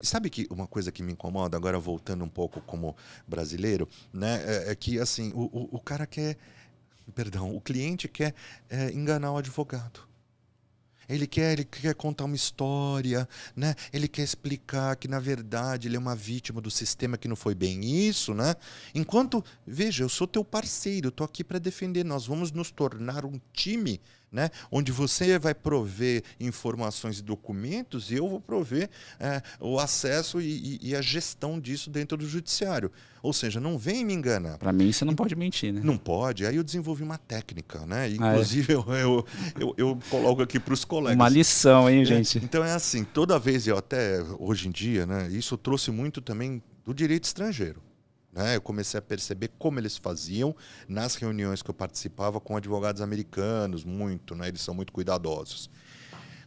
sabe que uma coisa que me incomoda, agora voltando um pouco como brasileiro, né? É, é que assim, o, o, o, cara quer. Perdão, o cliente quer é, enganar o advogado. Ele quer, ele quer contar uma história, né? Ele quer explicar que na verdade ele é uma vítima do sistema que não foi bem isso, né? Enquanto, veja, eu sou teu parceiro, estou aqui para defender, nós vamos nos tornar um time né? onde você vai prover informações e documentos e eu vou prover é, o acesso e, e, e, a gestão disso dentro do judiciário. Ou seja, não vem me enganar. Para mim, você não pode mentir, né? Não pode. Aí eu desenvolvi uma técnica, né? ah, é? inclusive, é. eu, eu, eu, eu, coloco aqui para os colegas. Uma lição, hein, é, gente? É, então é assim, toda vez, eu até hoje em dia, né? Isso trouxe muito também do direito estrangeiro. Né? Eu comecei a perceber como eles faziam nas reuniões que eu participava com advogados americanos, muito, né? eles são muito cuidadosos.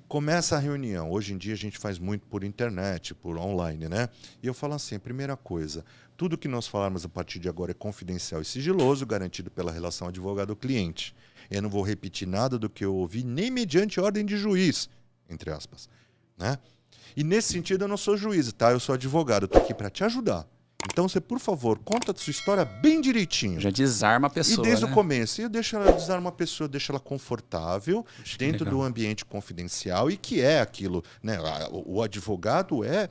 Começa a reunião. Hoje em dia a gente faz muito por internet, por online, né? E eu falo assim: primeira coisa, tudo que nós falarmos a partir de agora é confidencial e sigiloso, garantido pela relação advogado-cliente. Eu não vou repetir nada do que eu ouvi, nem mediante ordem de juiz, entre aspas. Né? E nesse sentido eu não sou juiz, tá? Eu sou advogado, eu tô aqui para te ajudar. Então, então você, por favor, conta a sua história bem direitinho. Já desarma a pessoa. E desde né? o começo. E deixo ela desarmar a pessoa, deixa ela confortável Acho dentro do ambiente confidencial e que é aquilo, né? O advogado é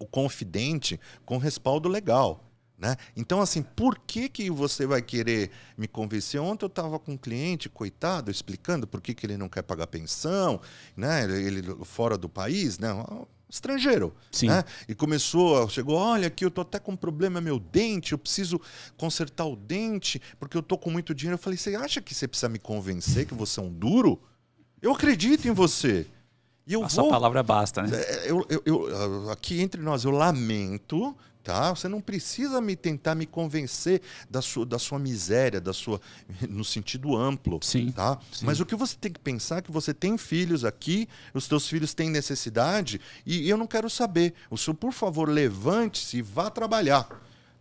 o confidente com respaldo legal. Né? Então, assim, por que, que você vai querer me convencer? Ontem eu estava com um cliente, coitado, explicando por que, que ele não quer pagar pensão, né? ele fora do país, né? estrangeiro. Sim. Né? E começou, chegou, olha aqui, eu tô até com um problema meu dente, eu preciso consertar o dente porque eu tô com muito dinheiro. Eu falei, você acha que você precisa me convencer que você é um duro? Eu acredito em você. E eu a vou... sua palavra basta, né? É, eu, eu, eu, aqui entre nós, eu lamento tá? Você não precisa me tentar me convencer da sua, da sua miséria, da sua no sentido amplo, sim, tá? Sim. Mas o que você tem que pensar é que você tem filhos aqui, os teus filhos têm necessidade e eu não quero saber. O senhor, por favor, levante-se e vá trabalhar,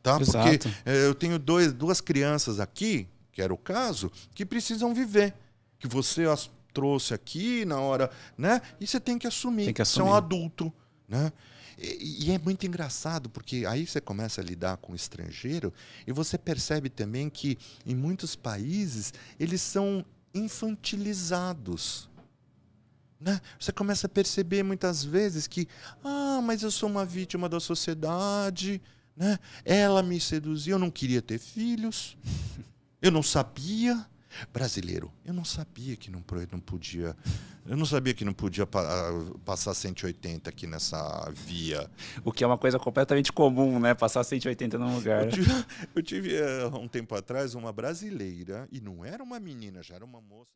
tá? Exato. Porque eh, eu tenho dois, duas crianças aqui, que era o caso, que precisam viver, que você as trouxe aqui na hora, né? E você tem que assumir. Tem que assumir. Você é um adulto. Né? E, e, é muito engraçado, porque aí você começa a lidar com o estrangeiro e você percebe também que, em muitos países, eles são infantilizados. Né? Você começa a perceber muitas vezes que, ah, mas eu sou uma vítima da sociedade, né? ela me seduziu, eu não queria ter filhos, eu não sabia. Brasileiro, eu não sabia que não, não podia. Eu não sabia que não podia ah, passar 180 aqui nessa via. O que é uma coisa completamente comum, né? Passar 180 num lugar. Eu tive, eu tive eh, um tempo atrás uma brasileira, e não era uma menina, já era uma moça.